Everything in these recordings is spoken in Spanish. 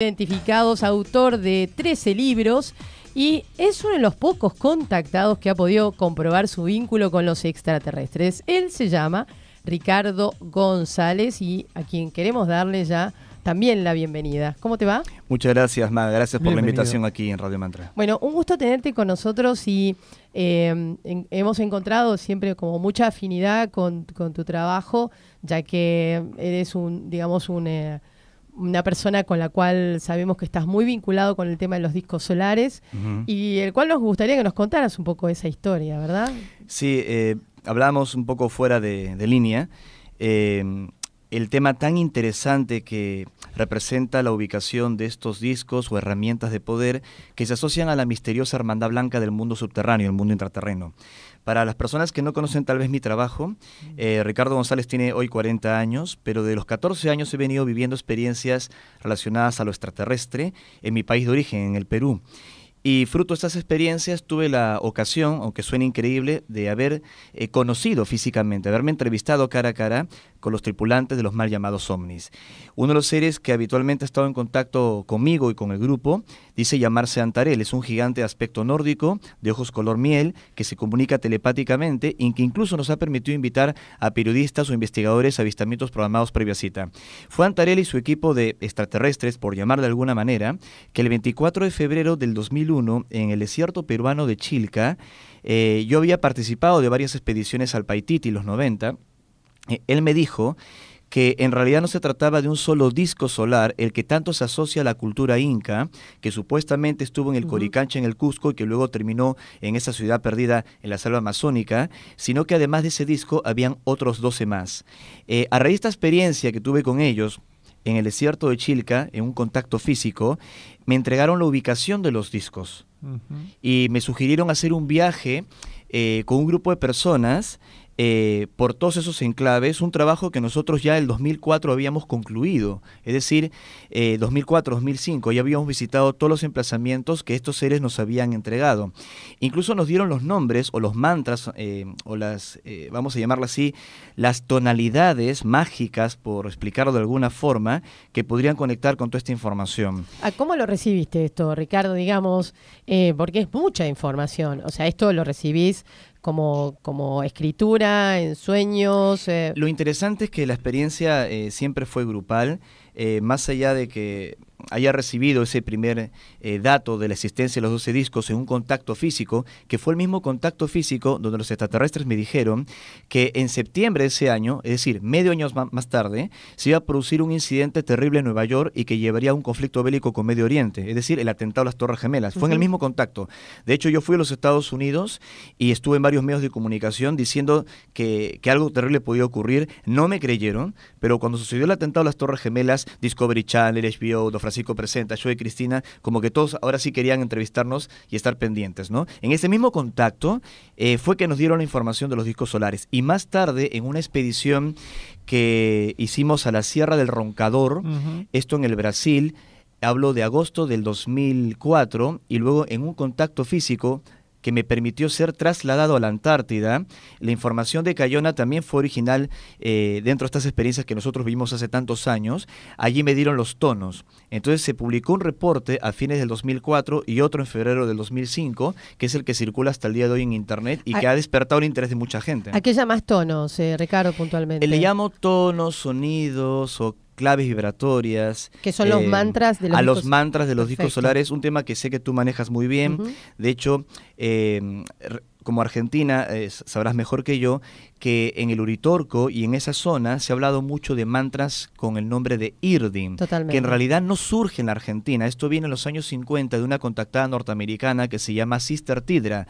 identificados, autor de 13 libros y es uno de los pocos contactados que ha podido comprobar su vínculo con los extraterrestres. Él se llama Ricardo González y a quien queremos darle ya también la bienvenida. ¿Cómo te va? Muchas gracias, Madre. Gracias por la invitación aquí en Radio Mantra. Bueno, un gusto tenerte con nosotros y eh, hemos encontrado siempre como mucha afinidad con, tu trabajo, ya que eres un, digamos, un... Eh, una persona con la cual sabemos que estás muy vinculado con el tema de los discos solares y el cual nos gustaría que nos contaras un poco esa historia, ¿verdad? Sí, eh, hablamos un poco fuera de, línea. Eh, el tema tan interesante que representa la ubicación de estos discos o herramientas de poder que se asocian a la misteriosa hermandad blanca del mundo subterráneo, el mundo intraterreno. Para las personas que no conocen tal vez mi trabajo, eh, Ricardo González tiene hoy 40 años, pero de los 14 años he venido viviendo experiencias relacionadas a lo extraterrestre en mi país de origen, en el Perú. Y fruto de estas experiencias tuve la ocasión, aunque suene increíble, de haber eh, conocido físicamente, haberme entrevistado cara a cara con los tripulantes de los mal llamados ovnis. Uno de los seres que habitualmente ha estado en contacto conmigo y con el grupo dice llamarse Antarel. Es un gigante de aspecto nórdico, de ojos color miel, que se comunica telepáticamente y que incluso nos ha permitido invitar a periodistas o investigadores a avistamientos programados previa cita. Fue Antarel y su equipo de extraterrestres, por llamar de alguna manera, que el 24 de febrero del 2001, en el desierto peruano de Chilca, eh, yo había participado de varias expediciones al Paititi los 90 eh, él me dijo que en realidad no se trataba de un solo disco solar, el que tanto se asocia a la cultura inca, que supuestamente estuvo en el Coricancha, en el Cusco, y que luego terminó en esa ciudad perdida en la selva amazónica, sino que además de ese disco habían otros 12 más. Eh, a raíz de esta experiencia que tuve con ellos, en el desierto de Chilca, en un contacto físico, me entregaron la ubicación de los discos y me sugirieron hacer un viaje eh, con un grupo de personas eh, por todos esos enclaves, un trabajo que nosotros ya el 2004 habíamos concluido, es decir, 2004-2005, eh, ya habíamos visitado todos los emplazamientos que estos seres nos habían entregado. Incluso nos dieron los nombres o los mantras, eh, o las, vamos a llamarlas así, las tonalidades mágicas, por explicarlo de alguna forma, que podrían conectar con toda esta información. ¿A ¿Cómo lo recibiste esto, Ricardo? Digamos, porque es mucha información, o sea, esto lo recibís como, escritura, en sueños. Eh. Lo interesante es que la experiencia eh, siempre fue grupal, eh, más allá de que haya recibido ese primer eh, dato de la existencia de los 12 discos en un contacto físico, que fue el mismo contacto físico donde los extraterrestres me dijeron que en septiembre de ese año, es decir, medio año más tarde, se iba a producir un incidente terrible en Nueva York y que llevaría a un conflicto bélico con Medio Oriente, es decir, el atentado a las Torres Gemelas. Fue en el mismo contacto. De hecho, yo fui a los Estados Unidos y estuve en varios medios de comunicación diciendo que, algo terrible podía ocurrir. No me creyeron, pero cuando sucedió el atentado a las Torres Gemelas, Discovery Channel, HBO, The Francisco presenta, yo y Cristina, como que todos ahora sí querían entrevistarnos y estar pendientes, ¿no? En ese mismo contacto eh, fue que nos dieron la información de los discos solares y más tarde en una expedición que hicimos a la Sierra del Roncador, esto en el Brasil, hablo de agosto del 2004 y luego en un contacto físico que me permitió ser trasladado a la Antártida. La información de Cayona también fue original eh, dentro de estas experiencias que nosotros vimos hace tantos años. Allí me dieron los tonos. Entonces se publicó un reporte a fines del 2004 y otro en febrero del 2005, que es el que circula hasta el día de hoy en Internet y ah, que ha despertado el interés de mucha gente. ¿A qué llamas tonos, eh, Ricardo, puntualmente? Eh, le llamo tonos, sonidos o claves vibratorias. Que son los eh, mantras de los A los mantras de los discos solares, un tema que sé que tú manejas muy bien. De hecho, eh, como Argentina, eh, sabrás mejor que yo, que en el Uritorco y en esa zona se ha hablado mucho de mantras con el nombre de Irdin. que en realidad no surge en la Argentina. Esto viene en los años 50 de una contactada norteamericana que se llama Sister Tidra.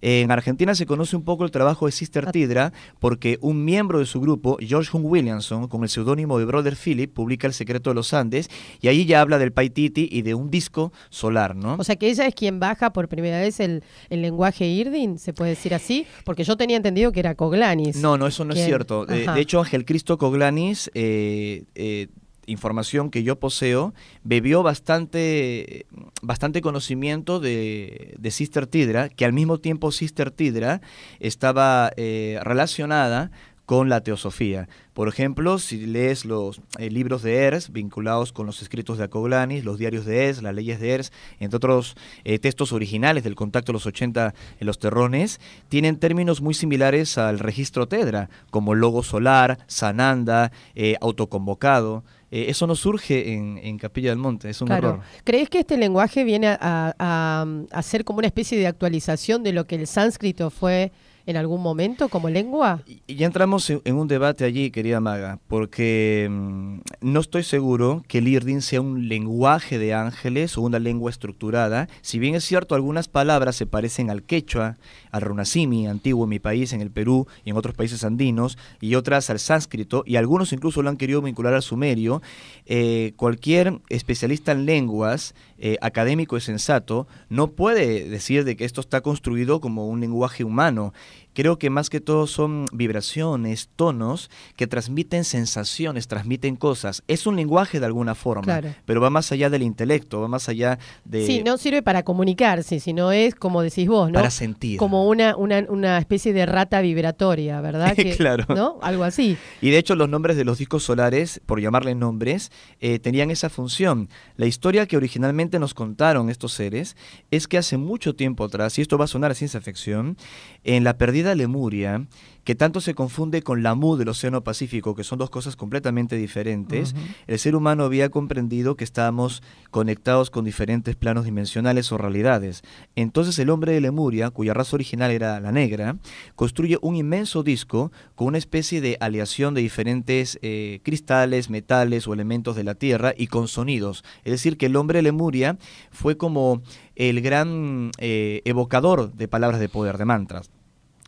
En Argentina se conoce un poco el trabajo de Sister Tidra porque un miembro de su grupo, George Hunt Williamson, con el seudónimo de Brother Philip, publica El secreto de los Andes y ahí ya habla del Paititi y de un disco solar, ¿no? O sea que ella es quien baja por primera vez el, lenguaje Irdin, se puede decir así, porque yo tenía entendido que era Coglani. No, no, eso no es cierto. De, hecho, Ángel Cristo Coglanis, eh, eh, información que yo poseo, bebió bastante, bastante conocimiento de, de Sister Tidra, que al mismo tiempo Sister Tidra estaba eh, relacionada con la teosofía. Por ejemplo, si lees los eh, libros de Erz vinculados con los escritos de Acoglanis, los diarios de Erz, las leyes de Erz entre otros eh, textos originales del contacto de los 80 en eh, los terrones, tienen términos muy similares al registro Tedra, como logo solar, sananda, autoconvocado. eso no surge en, Capilla del Monte, es un error. ¿Crees que este lenguaje viene a, hacer a ser como una especie de actualización de lo que el sánscrito fue? en algún momento como lengua? Y ya entramos en un debate allí, querida Maga, porque mm, no estoy seguro que el Irdin sea un lenguaje de ángeles o una lengua estructurada. Si bien es cierto, algunas palabras se parecen al quechua, al runasimi, antiguo en mi país, en el Perú y en otros países andinos, y otras al sánscrito, y algunos incluso lo han querido vincular al sumerio. Eh, cualquier especialista en lenguas eh, académico y sensato no puede decir de que esto está construido como un lenguaje humano Creo que más que todo son vibraciones, tonos que transmiten sensaciones, transmiten cosas. Es un lenguaje de alguna forma, pero va más allá del intelecto, va más allá de... Sí, no sirve para comunicarse, sino es como decís vos, ¿no? Para sentir. Como una, una, una especie de rata vibratoria, ¿verdad? Que, claro. ¿No? Algo así. Y de hecho los nombres de los discos solares, por llamarles nombres, eh, tenían esa función. La historia que originalmente nos contaron estos seres es que hace mucho tiempo atrás, y esto va a sonar a ciencia ficción, en la pérdida de Lemuria, que tanto se confunde con la Mu del Océano Pacífico, que son dos cosas completamente diferentes, el ser humano había comprendido que estábamos conectados con diferentes planos dimensionales o realidades. Entonces el hombre de Lemuria, cuya raza original era la negra, construye un inmenso disco con una especie de aleación de diferentes eh, cristales, metales o elementos de la Tierra y con sonidos. Es decir, que el hombre de Lemuria fue como el gran eh, evocador de palabras de poder, de mantras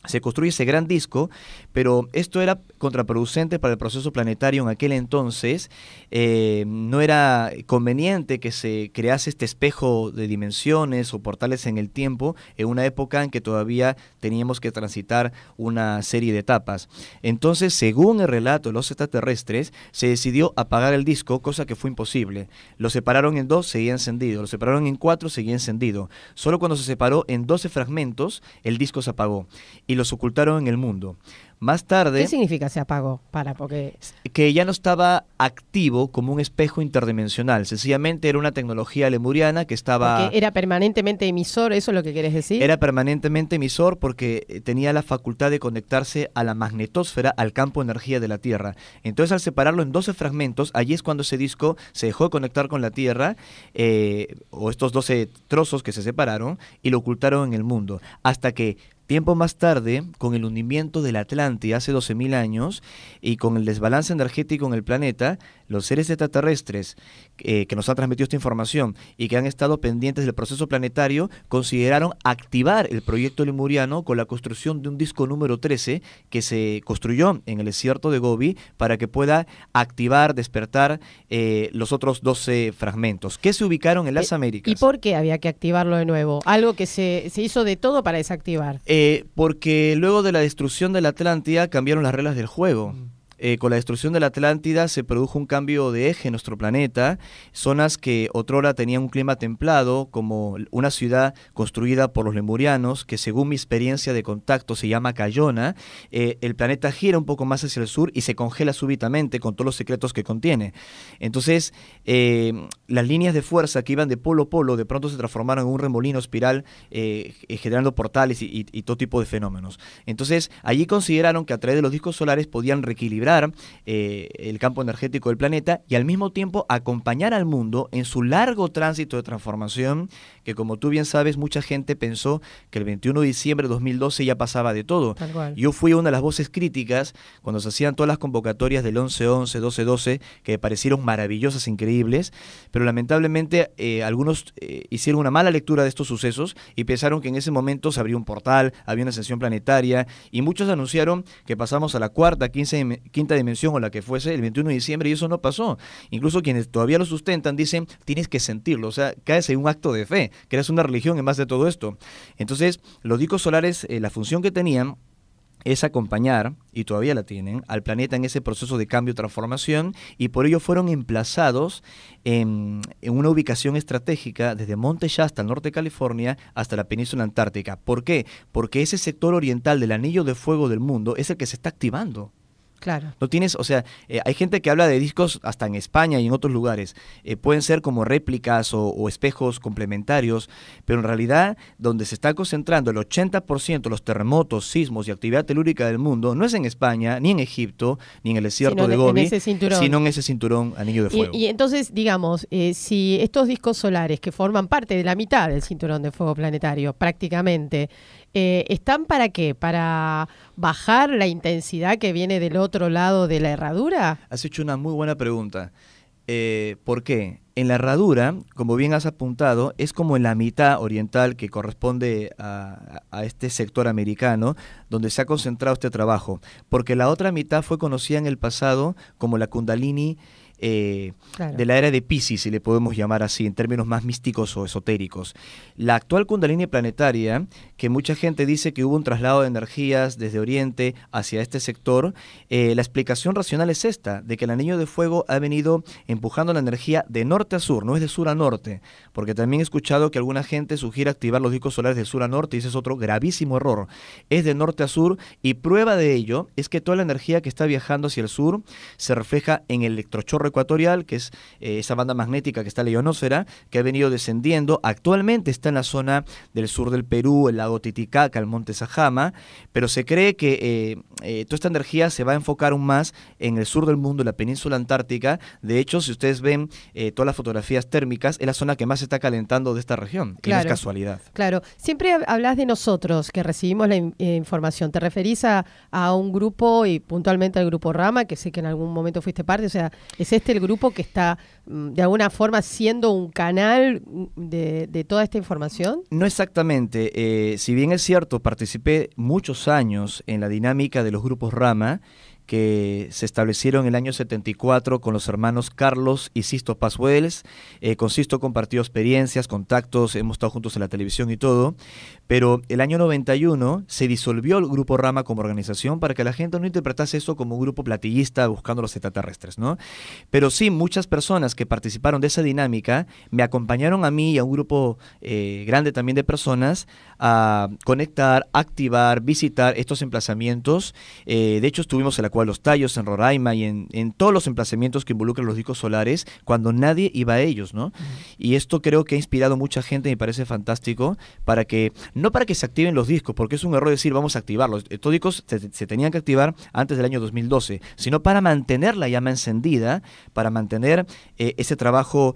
se construye ese gran disco pero esto era contraproducente para el proceso planetario en aquel entonces. Eh, no era conveniente que se crease este espejo de dimensiones o portales en el tiempo en una época en que todavía teníamos que transitar una serie de etapas. Entonces, según el relato de los extraterrestres, se decidió apagar el disco, cosa que fue imposible. Lo separaron en dos, seguía encendido. Lo separaron en cuatro, seguía encendido. Solo cuando se separó en 12 fragmentos, el disco se apagó y los ocultaron en el mundo. Más tarde... ¿Qué significa se apagó? Para, porque... Que ya no estaba activo como un espejo interdimensional. Sencillamente era una tecnología lemuriana que estaba... era permanentemente emisor, ¿eso es lo que quieres decir? Era permanentemente emisor porque eh, tenía la facultad de conectarse a la magnetosfera, al campo de energía de la Tierra. Entonces al separarlo en 12 fragmentos, allí es cuando ese disco se dejó de conectar con la Tierra, eh, o estos 12 trozos que se separaron, y lo ocultaron en el mundo. Hasta que Tiempo más tarde, con el hundimiento del Atlántico hace 12.000 años y con el desbalance energético en el planeta, los seres extraterrestres eh, que nos han transmitido esta información y que han estado pendientes del proceso planetario consideraron activar el proyecto lemuriano con la construcción de un disco número 13 que se construyó en el desierto de Gobi para que pueda activar, despertar eh, los otros 12 fragmentos que se ubicaron en las eh, Américas. ¿Y por qué había que activarlo de nuevo? Algo que se, se hizo de todo para desactivar. Eh, porque luego de la destrucción de la Atlántida cambiaron las reglas del juego. Mm. Eh, con la destrucción de la Atlántida se produjo un cambio de eje en nuestro planeta. Zonas que otrora tenían un clima templado, como una ciudad construida por los lemurianos, que según mi experiencia de contacto se llama Cayona, eh, el planeta gira un poco más hacia el sur y se congela súbitamente con todos los secretos que contiene. Entonces, eh, las líneas de fuerza que iban de polo a polo de pronto se transformaron en un remolino espiral, generando portales y, y todo tipo de fenómenos. Entonces, allí consideraron que a través de los discos solares podían reequilibrar eh, el campo energético del planeta y al mismo tiempo acompañar al mundo en su largo tránsito de transformación, que como tú bien sabes, mucha gente pensó que el 21 de diciembre de 2012 ya pasaba de todo. Yo fui una de las voces críticas cuando se hacían todas las convocatorias del 11-11, 12-12, que parecieron maravillosas, increíbles, pero lamentablemente eh, algunos eh, hicieron una mala lectura de estos sucesos y pensaron que en ese momento se abrió un portal, había una ascensión planetaria y muchos anunciaron que pasamos a la cuarta, quince, quinta dimensión o la que fuese el 21 de diciembre y eso no pasó. Incluso quienes todavía lo sustentan dicen, tienes que sentirlo, o sea, caes en un acto de fe, creas una religión en más de todo esto. Entonces, los discos solares, eh, la función que tenían es acompañar, y todavía la tienen, al planeta en ese proceso de cambio y transformación, y por ello fueron emplazados en, una ubicación estratégica desde Monte Shasta, al norte de California, hasta la península antártica. ¿Por qué? Porque ese sector oriental del anillo de fuego del mundo es el que se está activando. Claro. No tienes, o sea, eh, hay gente que habla de discos hasta en España y en otros lugares. Eh, pueden ser como réplicas o, espejos complementarios, pero en realidad donde se está concentrando el 80% de los terremotos, sismos y actividad telúrica del mundo no es en España, ni en Egipto, ni en el desierto de e-, Gobi, sino en ese cinturón anillo de fuego. Y, entonces, digamos, eh, si estos discos solares que forman parte de la mitad del cinturón de fuego planetario prácticamente eh, ¿están para qué? ¿Para bajar la intensidad que viene del otro lado de la herradura? Has hecho una muy buena pregunta. Eh, ¿Por qué? En la herradura, como bien has apuntado, es como en la mitad oriental que corresponde a, a, este sector americano, donde se ha concentrado este trabajo, porque la otra mitad fue conocida en el pasado como la Kundalini eh, de la era de Pisces, si le podemos llamar así, en términos más místicos o esotéricos. La actual Kundalini planetaria, que mucha gente dice que hubo un traslado de energías desde Oriente hacia este sector, eh, la explicación racional es esta, de que el anillo de fuego ha venido empujando la energía de norte a sur, no es de sur a norte, porque también he escuchado que alguna gente sugiere activar los discos solares de sur a norte y ese es otro gravísimo error. Es de norte a sur y prueba de ello es que toda la energía que está viajando hacia el sur se refleja en el electrochorro Ecuatorial, que es eh, esa banda magnética que está en la ionosfera, que ha venido descendiendo. Actualmente está en la zona del sur del Perú, el lago Titicaca, el monte Sajama, pero se cree que eh, eh, toda esta energía se va a enfocar aún más en el sur del mundo, en la península antártica. De hecho, si ustedes ven todas las fotografías térmicas, es la zona que más se está calentando de esta región. que no es casualidad. Claro. Siempre hablas de nosotros, que recibimos la información. ¿Te referís a, un grupo y puntualmente al grupo Rama, que sé que en algún momento fuiste parte? O sea, ese este el grupo que está mm, de alguna forma siendo un canal de, toda esta información? No exactamente. Eh, si bien es cierto, participé muchos años en la dinámica de los grupos Rama que se establecieron en el año 74 con los hermanos Carlos y Sisto Pazueles. Eh, con Sisto compartió experiencias, contactos, hemos estado juntos en la televisión y todo. Pero el año 91 se disolvió el Grupo Rama como organización para que la gente no interpretase eso como un grupo platillista buscando los extraterrestres, ¿no? Pero sí, muchas personas que participaron de esa dinámica me acompañaron a mí y a un grupo eh, grande también de personas a conectar, activar, visitar estos emplazamientos. Eh, de hecho, estuvimos en la cual Los Tallos, en Roraima y en, todos los emplazamientos que involucran los discos solares cuando nadie iba a ellos, ¿no? Y esto creo que ha inspirado mucha gente, me parece fantástico, para que, no para que se activen los discos, porque es un error decir vamos a activarlos. Eh, estos discos se, tenían que activar antes del año 2012, sino para mantener la llama encendida, para mantener eh, ese trabajo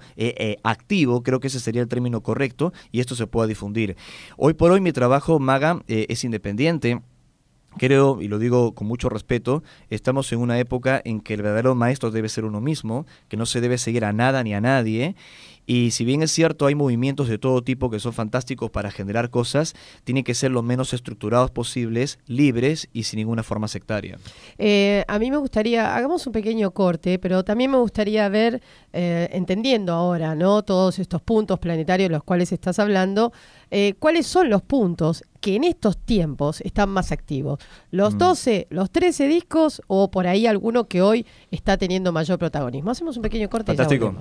activo, creo que ese sería el término correcto, y esto se pueda difundir. Hoy por hoy mi trabajo, Maga, eh, es independiente. Creo, y lo digo con mucho respeto, estamos en una época en que el verdadero maestro debe ser uno mismo, que no se debe seguir a nada ni a nadie, y si bien es cierto, hay movimientos de todo tipo que son fantásticos para generar cosas, tienen que ser lo menos estructurados posibles, libres y sin ninguna forma sectaria. Eh, a mí me gustaría, hagamos un pequeño corte, pero también me gustaría ver, eh, entendiendo ahora, ¿no? Todos estos puntos planetarios de los cuales estás hablando, eh, ¿cuáles son los puntos que en estos tiempos están más activos? ¿Los 12, mm. los 13 discos o por ahí alguno que hoy está teniendo mayor protagonismo? Hacemos un pequeño corte. Fantástico.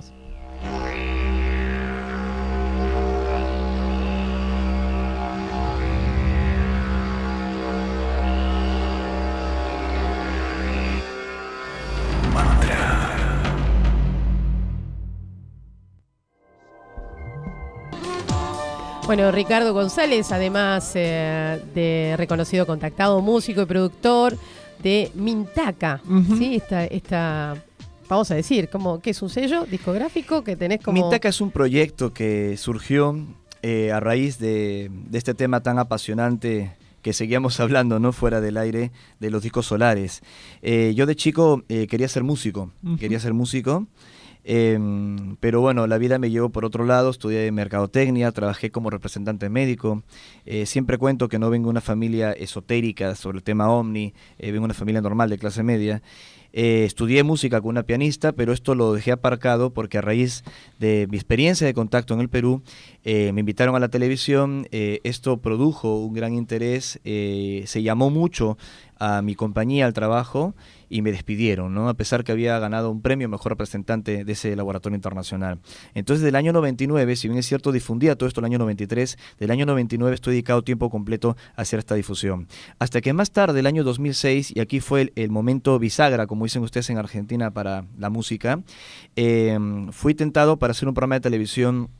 Bueno, Ricardo González, además eh, de reconocido contactado, músico y productor de Mintaca, vamos a decir, como, ¿qué es un sello discográfico que tenés como...? Mintaca es un proyecto que surgió eh, a raíz de, este tema tan apasionante que seguíamos hablando, ¿no? Fuera del aire, de los discos solares. Eh, yo de chico quería ser músico, quería ser músico. Em, pero bueno, la vida me llevó por otro lado, estudié mercadotecnia, trabajé como representante médico. Eh, siempre cuento que no vengo de una familia esotérica sobre el tema ovni, eh, vengo de una familia normal de clase media. Eh, estudié música con una pianista, pero esto lo dejé aparcado porque a raíz de mi experiencia de contacto en el Perú, me invitaron a la televisión, esto produjo un gran interés, se llamó mucho a mi compañía, al trabajo, y me despidieron, ¿no? A pesar que había ganado un premio mejor representante de ese laboratorio internacional. Entonces, del año 99, si bien es cierto, difundía todo esto el año 93, del año 99 estoy dedicado tiempo completo a hacer esta difusión. Hasta que más tarde, el año 2006, y aquí fue el, momento bisagra, como dicen ustedes en Argentina para la música, eh, fui tentado para hacer un programa de televisión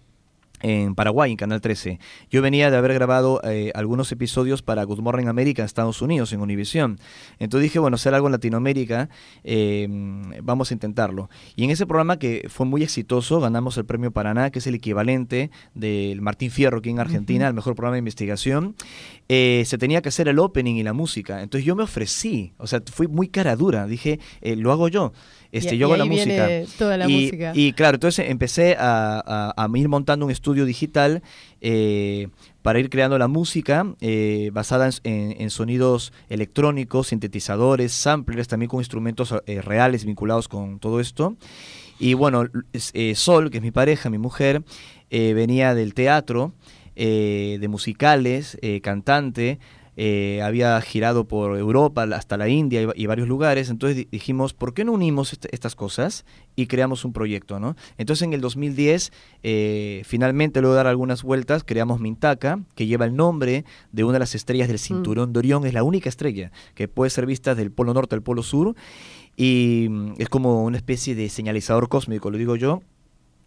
en Paraguay, en Canal 13. Yo venía de haber grabado eh, algunos episodios para Good Morning America en Estados Unidos, en Univision. Entonces dije, bueno, hacer algo en Latinoamérica, em, vamos a intentarlo. Y en ese programa que fue muy exitoso, ganamos el premio Paraná, que es el equivalente del Martín Fierro aquí en Argentina, el mejor programa de investigación. Eh, se tenía que hacer el opening y la música. Entonces yo me ofrecí, o sea, fui muy cara dura, dije, eh, lo hago yo, este, yo hago la, música. toda la y, música. y, claro, entonces empecé a, a, ir montando un estudio digital eh, para ir creando la música basada en, sonidos electrónicos, sintetizadores, samplers, también con instrumentos reales vinculados con todo esto. Y bueno, Sol, que es mi pareja, mi mujer, venía del teatro. Eh, de musicales, eh, cantante, eh, había girado por Europa hasta la India y, varios lugares, entonces dijimos, ¿por qué no unimos este, estas cosas y creamos un proyecto? ¿no? Entonces en el 2010, finalmente luego de dar algunas vueltas, creamos Mintaka, que lleva el nombre de una de las estrellas del mm. Cinturón de Orión, es la única estrella que puede ser vista del Polo Norte al Polo Sur, y mm, es como una especie de señalizador cósmico, lo digo yo,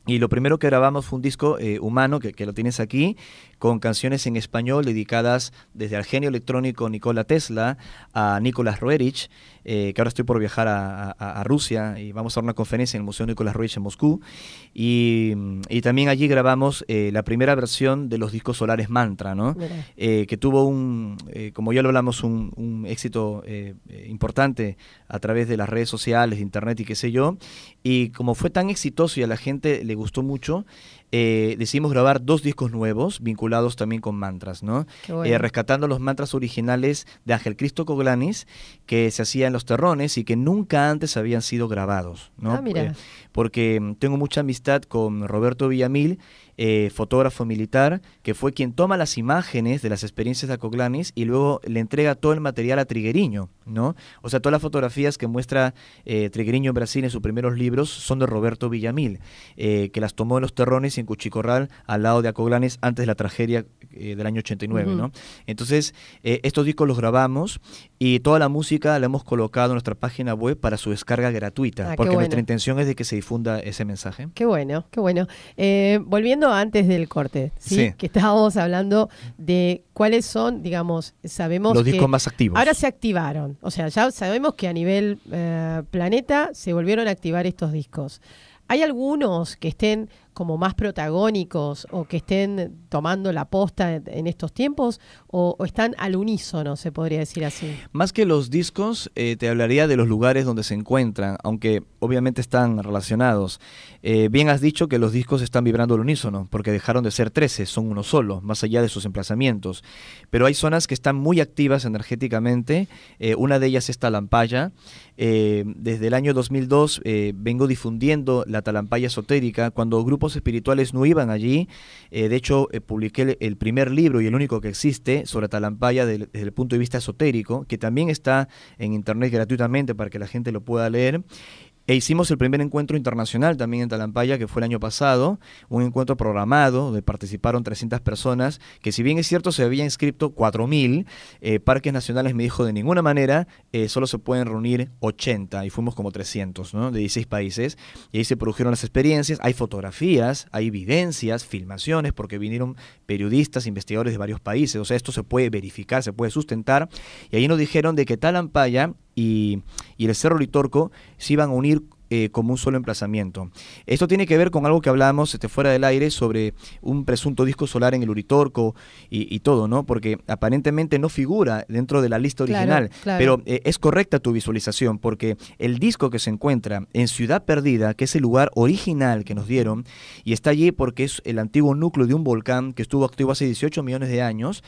y lo primero que grabamos fue un disco eh, humano, que, lo tienes aquí, con canciones en español dedicadas desde al genio electrónico Nikola Tesla a Nicolás Roerich, eh, que ahora estoy por viajar a, Rusia y vamos a una conferencia en el Museo Nicolás Ruiz en Moscú. Y, también allí grabamos eh, la primera versión de los discos solares Mantra, eh, que tuvo un, como ya lo hablamos, un, un éxito importante a través de las redes sociales, de internet y qué sé yo. Y como fue tan exitoso y a la gente le gustó mucho, eh, decidimos grabar dos discos nuevos vinculados también con mantras, ¿no? Eh, rescatando los mantras originales de Ángel Cristo Coglanis que se hacían en los terrones y que nunca antes habían sido grabados, ¿no? Ah, eh, porque mm, tengo mucha amistad con Roberto Villamil eh, fotógrafo militar, que fue quien toma las imágenes de las experiencias de Acoglanis y luego le entrega todo el material a Trigueriño, ¿no? O sea, todas las fotografías que muestra eh, en Brasil en sus primeros libros son de Roberto Villamil, eh, que las tomó en Los Terrones y en Cuchicorral al lado de Acoglanes antes de la tragedia eh, del año 89, ¿no? Entonces, estos discos los grabamos y toda la música la hemos colocado en nuestra página web para su descarga gratuita, ah, porque nuestra intención es de que se difunda ese mensaje. Qué bueno, qué bueno. volviendo antes del corte, ¿sí? que estábamos hablando de cuáles son, digamos, sabemos... Los que discos más activos. Ahora se activaron, o sea, ya sabemos que a nivel eh, planeta se volvieron a activar estos discos. Hay algunos que estén como más protagónicos o que estén tomando la posta en estos tiempos o, están al unísono, se podría decir así? Más que los discos, eh, te hablaría de los lugares donde se encuentran, aunque obviamente están relacionados. Eh, bien has dicho que los discos están vibrando al unísono, porque dejaron de ser 13, son uno solo, más allá de sus emplazamientos. Pero hay zonas que están muy activas energéticamente, eh, una de ellas es Talampaya. desde el año 2002 vengo difundiendo la Talampaya esotérica cuando grupos espirituales no iban allí. Eh, de hecho, eh, publiqué el, primer libro y el único que existe sobre Talampaya desde el punto de vista esotérico, que también está en internet gratuitamente para que la gente lo pueda leer. E hicimos el primer encuentro internacional también en Talampaya, que fue el año pasado, un encuentro programado donde participaron 300 personas, que si bien es cierto se había inscrito 4.000, eh, Parques Nacionales me dijo de ninguna manera, eh, solo se pueden reunir 80 y fuimos como 300, ¿no? De 16 países. Y ahí se produjeron las experiencias, hay fotografías, hay evidencias, filmaciones, porque vinieron periodistas, investigadores de varios países, o sea, esto se puede verificar, se puede sustentar. Y ahí nos dijeron de que Talampaya y, el Cerro Litorco se iban a unir eh, como un solo emplazamiento. Esto tiene que ver con algo que hablábamos este, fuera del aire sobre un presunto disco solar en el Uritorco y, todo, ¿no? Porque aparentemente no figura dentro de la lista original, pero eh, es correcta tu visualización porque el disco que se encuentra en Ciudad Perdida, que es el lugar original que nos dieron, y está allí porque es el antiguo núcleo de un volcán que estuvo activo hace 18 millones de años,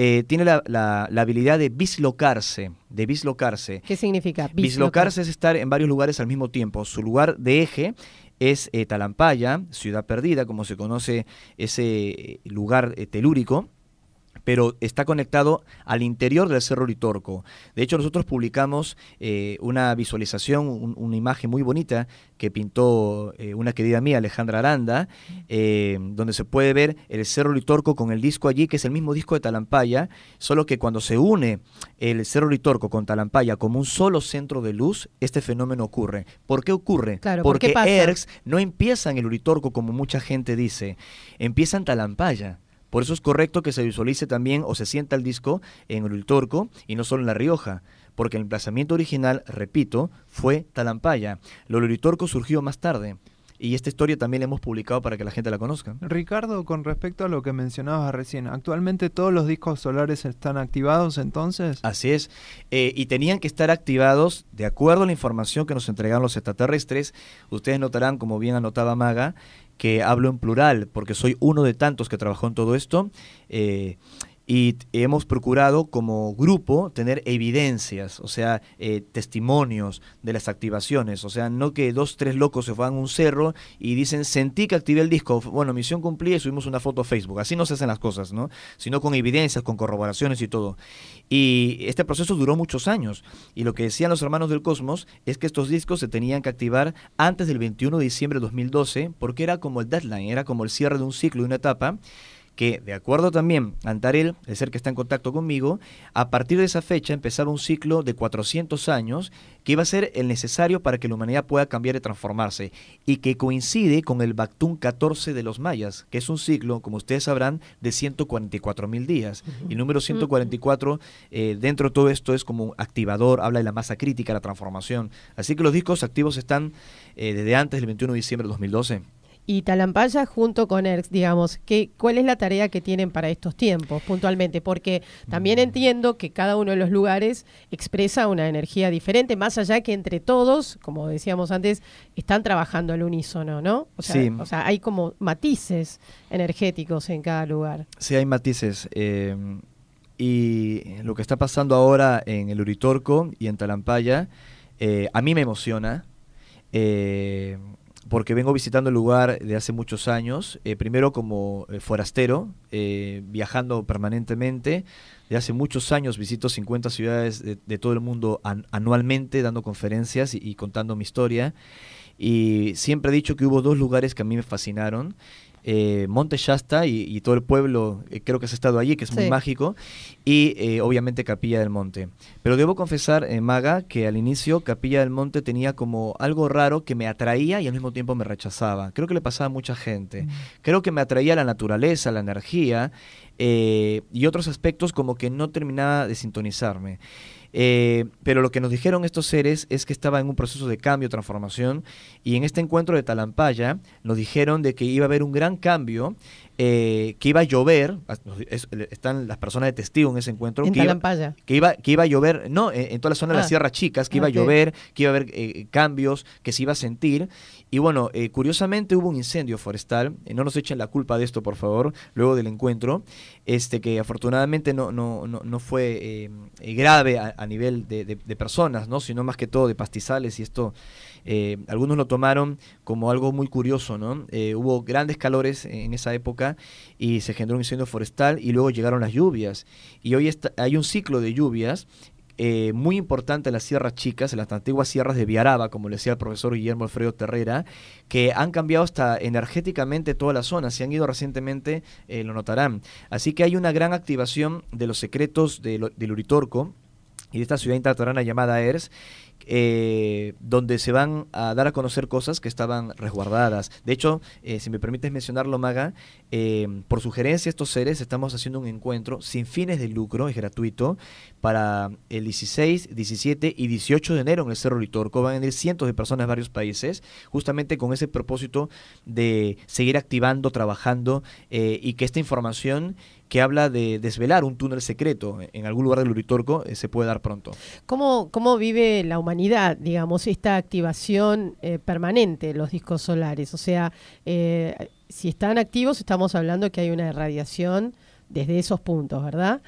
eh, tiene la, la, habilidad de bislocarse, de bislocarse. ¿Qué significa? Bislocarse. bislocarse es estar en varios lugares al mismo tiempo. Su lugar de eje es eh, Talampaya, Ciudad Perdida, como se conoce ese eh, lugar telúrico, pero está conectado al interior del Cerro Litorco. De hecho, nosotros publicamos eh, una visualización, una imagen muy bonita que pintó eh, una querida mía, Alejandra Aranda, eh, donde se puede ver el Cerro Litorco con el disco allí, que es el mismo disco de Talampaya, solo que cuando se une el Cerro Litorco con Talampaya como un solo centro de luz, este fenómeno ocurre. ¿Por qué ocurre? Porque ¿por ERCS no empiezan el Litorco como mucha gente dice, empiezan Talampaya. Por eso es correcto que se visualice también o se sienta el disco en ultorco y no solo en La Rioja, porque el emplazamiento original, repito, fue Talampaya. Lo Orultorco surgió más tarde y esta historia también la hemos publicado para que la gente la conozca. Ricardo, con respecto a lo que mencionabas recién, actualmente todos los discos solares están activados entonces. Así es, eh, y tenían que estar activados de acuerdo a la información que nos entregaron los extraterrestres. Ustedes notarán, como bien anotaba Maga, que hablo en plural, porque soy uno de tantos que trabajó en todo esto. Eh, y hemos procurado como grupo tener evidencias, o sea, eh, testimonios de las activaciones, o sea, no que dos, tres locos se van a un cerro y dicen, sentí que activé el disco, bueno, misión cumplida y subimos una foto a Facebook, así no se hacen las cosas, ¿no? Sino con evidencias, con corroboraciones y todo. Y este proceso duró muchos años, y lo que decían los hermanos del Cosmos es que estos discos se tenían que activar antes del 21 de diciembre de 2012, porque era como el deadline, era como el cierre de un ciclo, de una etapa, que, de acuerdo también a Antarel, el ser que está en contacto conmigo, a partir de esa fecha empezaba un ciclo de 400 años que iba a ser el necesario para que la humanidad pueda cambiar y transformarse, y que coincide con el Bactún 14 de los mayas, que es un ciclo, como ustedes sabrán, de 144 mil días. Y el número 144, eh, dentro de todo esto, es como un activador, habla de la masa crítica, la transformación. Así que los discos activos están eh, desde antes del 21 de diciembre de 2012 y Talampaya junto con ERX, digamos, que, ¿cuál es la tarea que tienen para estos tiempos puntualmente? Porque también mm. entiendo que cada uno de los lugares expresa una energía diferente, más allá que entre todos, como decíamos antes, están trabajando al unísono, ¿no? sí. o sea hay como matices energéticos en cada lugar. Sí, hay matices. Eh, y lo que está pasando ahora en el Uritorco y en Talampaya, eh, a mí me emociona. Eh, porque vengo visitando el lugar de hace muchos años, eh, primero como eh, forastero, eh, viajando permanentemente. De hace muchos años visito 50 ciudades de, todo el mundo anualmente, dando conferencias y contando mi historia. Y siempre he dicho que hubo dos lugares que a mí me fascinaron eh, Monte Shasta y, todo el pueblo, eh, creo que has estado allí, que es muy mágico, y eh, obviamente Capilla del Monte. Pero debo confesar, Maga, que al inicio Capilla del Monte tenía como algo raro que me atraía y al mismo tiempo me rechazaba. Creo que le pasaba a mucha gente. Mm. Creo que me atraía la naturaleza, la energía y otros aspectos como que no terminaba de sintonizarme. Eh, pero lo que nos dijeron estos seres es que estaba en un proceso de cambio, transformación, y en este encuentro de Talampaya nos dijeron de que iba a haber un gran cambio, eh, que iba a llover, están las personas de testigo en ese encuentro. que Talampaya? Iba, que, iba, a llover, no, en, toda la zona de las ah. Sierras Chicas, que iba a llover, que iba a haber eh, cambios, que se iba a sentir, y bueno, eh, curiosamente hubo un incendio forestal, eh, no nos echen la culpa de esto, por favor, luego del encuentro, este que afortunadamente no, no, no, no fue eh, grave a, nivel de, personas, ¿no? sino más que todo de pastizales y esto, algunos lo tomaron como algo muy curioso, ¿no? hubo grandes calores en esa época y se generó un incendio forestal y luego llegaron las lluvias. Y hoy hay un ciclo de lluvias eh, muy importante en las sierras chicas, en las antiguas sierras de Viaraba, como le decía el profesor Guillermo Alfredo Terrera, que han cambiado hasta energéticamente toda la zona, si han ido recientemente, eh, lo notarán. Así que hay una gran activación de los secretos del Uritorco y de esta ciudad intraterrena llamada ERS, eh, donde se van a dar a conocer cosas que estaban resguardadas. De hecho, eh, si me permites mencionarlo, Maga, em, por sugerencia estos seres estamos haciendo un encuentro sin fines de lucro, es gratuito, para el 16, 17 y 18 de enero en el Cerro Litorco. Van a venir cientos de personas de varios países, justamente con ese propósito de seguir activando, trabajando eh, y que esta información que habla de desvelar un túnel secreto en algún lugar del Uritorco, eh, se puede dar pronto. ¿Cómo, ¿Cómo vive la humanidad, digamos, esta activación eh, permanente de los discos solares? O sea, eh, si están activos, estamos hablando que hay una irradiación desde esos puntos, ¿verdad?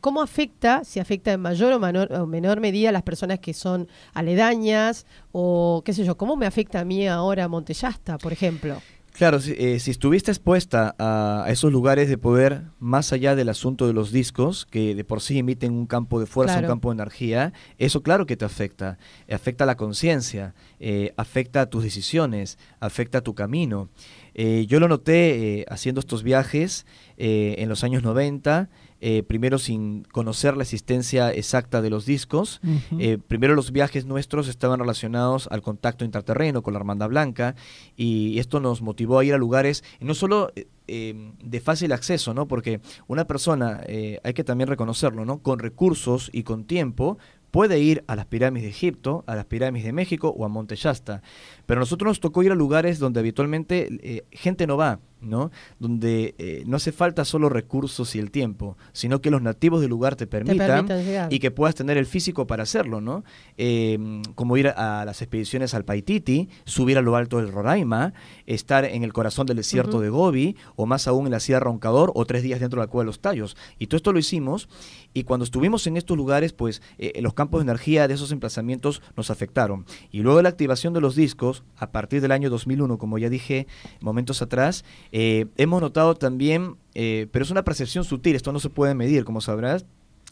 ¿Cómo afecta, si afecta en mayor o, menor, o menor medida a las personas que son aledañas o qué sé yo, cómo me afecta a mí ahora Montellasta, por ejemplo? Claro, eh, si, estuviste expuesta a, esos lugares de poder, más allá del asunto de los discos, que de por sí emiten un campo de fuerza, un campo de energía, eso claro que te afecta. Afecta la conciencia, eh, afecta tus decisiones, afecta tu camino. Eh, yo lo noté haciendo estos viajes en los años 90 eh, primero sin conocer la existencia exacta de los discos. Eh, primero los viajes nuestros estaban relacionados al contacto interterreno con la Hermandad Blanca y esto nos motivó a ir a lugares, no solo eh, em, de fácil acceso, ¿no? Porque una persona, hay que también reconocerlo, ¿no? Con recursos y con tiempo puede ir a las pirámides de Egipto, a las pirámides de México o a Monte Shasta, pero a nosotros nos tocó ir a lugares donde habitualmente eh, gente no va, ¿no? Donde eh, no hace falta solo recursos y el tiempo, sino que los nativos del lugar te permitan y que puedas tener el físico para hacerlo, ¿no? Em, como ir a, las expediciones al Paititi, subir a lo alto del Roraima, estar en el corazón del desierto de Gobi, o más aún en la Sierra Roncador, o tres días dentro de la Cueva de los Tallos. Y todo esto lo hicimos, y cuando estuvimos en estos lugares, pues eh, los campos de energía de esos emplazamientos nos afectaron. Y luego la activación de los discos, a partir del año 2001, como ya dije momentos atrás, eh, hemos notado también, eh, pero es una percepción sutil, esto no se puede medir, como sabrás,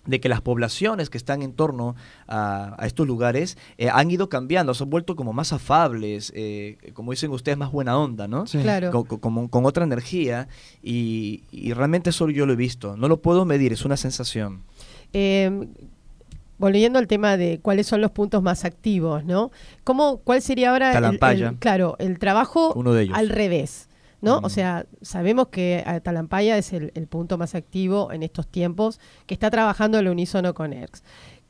de que las poblaciones que están en torno a, estos lugares eh, han ido cambiando, se han vuelto como más afables, como dicen ustedes, más buena onda, ¿no? Claro. Con, otra energía y, realmente eso yo lo he visto, no lo puedo medir, es una sensación volviendo al tema de cuáles son los puntos más activos, ¿no? ¿Cómo, ¿Cuál sería ahora el, claro, el trabajo al revés? ¿no? O sea, sabemos que Talampaya es el, punto más activo en estos tiempos, que está trabajando el unísono con ERX.